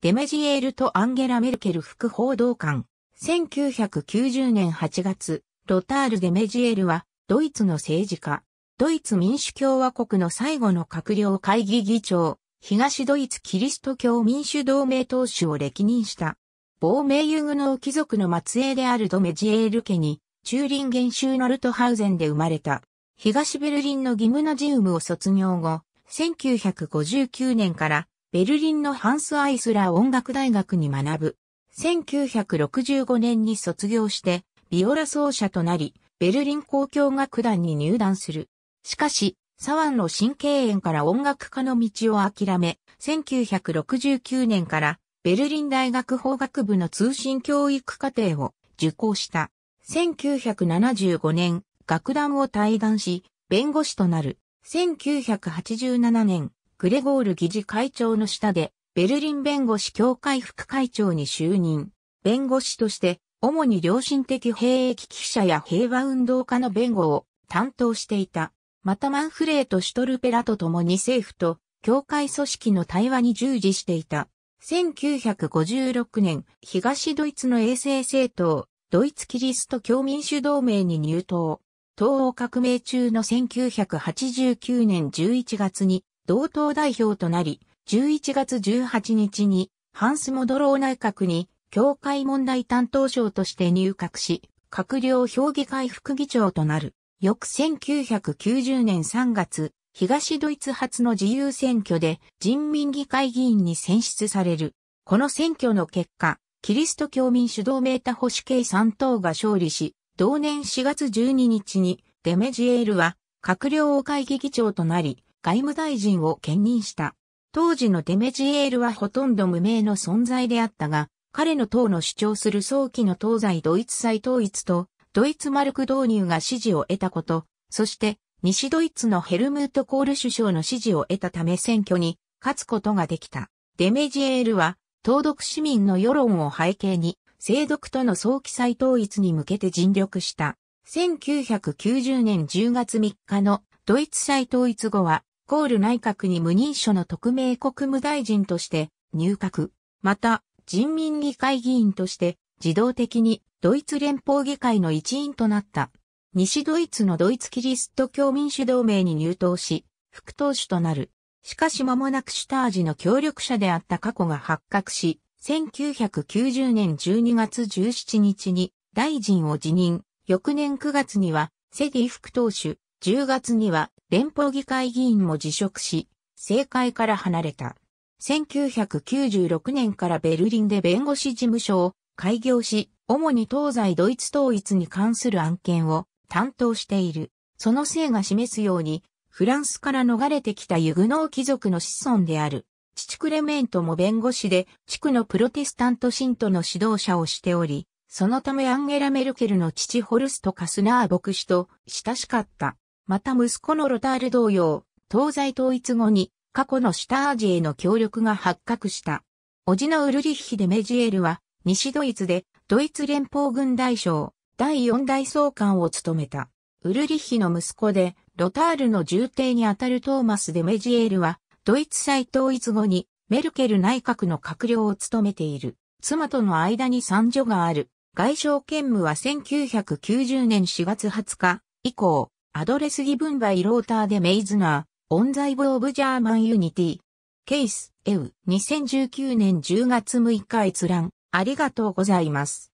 デメジエールとアンゲラ・メルケル副報道官。1990年8月、ロタール・デメジエールは、ドイツの政治家、ドイツ民主共和国の最後の閣僚会議議長、東ドイツキリスト教民主同盟党首を歴任した。亡命ユグノー貴族の末裔であるドメジエール家に、チューリンゲン州ノルトハウゼンで生まれた。東ベルリンのギムナジウムを卒業後、1959年からベルリンのハンス・アイスラー音楽大学に学ぶ。1965年に卒業して、ビオラ奏者となり、ベルリン交響楽団に入団する。しかし、サワンの神経炎から音楽家の道を諦め、1969年からベルリン大学法学部の通信教育課程を受講した。1975年、楽団を退団し、弁護士となる。1987年、グレゴール議事会長の下で、ベルリン弁護士協会副会長に就任。弁護士として、主に良心的兵役記者や平和運動家の弁護を担当していた。またマンフレート・シュトルペラと共に政府と協会組織の対話に従事していた。1956年、東ドイツの衛生政党、ドイツキリスト教民主同盟に入党。東欧革命中の1989年11月に同党代表となり、11月18日にハンス・モドロー内閣に教会問題担当省として入閣し、閣僚評議会副議長となる。翌1990年3月、東ドイツ初の自由選挙で人民議会議員に選出される。この選挙の結果、キリスト教民主同盟タ、保守系3党が勝利し、同年4月12日にデメジエールは閣僚会議議長となり、外務大臣を兼任した。当時のデメジエールはほとんど無名の存在であったが、彼の党の主張する早期の東西ドイツ再統一と、ドイツマルク導入が支持を得たこと、そして、西ドイツのヘルムート・コール首相の支持を得たため選挙に勝つことができた。デメジエールは、東独市民の世論を背景に、制独との早期再統一に向けて尽力した。1990年10月3日のドイツ再統一後は、コール内閣に無認証の特命国務大臣として入閣、また人民議会議員として自動的にドイツ連邦議会の一員となった。西ドイツのドイツキリスト教民主同盟に入党し、副党首となる。しかし間もなくシュタージの協力者であった過去が発覚し、1990年12月17日に大臣を辞任、翌年9月にはセディ副党首、10月には連邦議会議員も辞職し、政界から離れた。1996年からベルリンで弁護士事務所を開業し、主に東西ドイツ統一に関する案件を担当している。その性が示すように、フランスから逃れてきたユグノー貴族の子孫である。父クレメントも弁護士で、地区のプロテスタント信徒の指導者をしており、そのためアンゲラ・メルケルの父ホルスト・カスナー牧師と親しかった。また息子のロタール同様、東西統一後に過去の下味ジへの協力が発覚した。おじのウルリッヒデメジエルは、西ドイツでドイツ連邦軍大将、第四代総監を務めた。ウルリッヒの息子で、ロタールの重帝にあたるトーマス・デメジエールは、ドイツ再統一後にメルケル内閣の閣僚を務めている。妻との間に三女がある。外相兼務は1990年4月20日以降、アドレスギブンバイローターでメイズナー、オンザイブオブジャーマンユニティ。ケイス、エウ、2019年10月6日閲覧、ありがとうございます。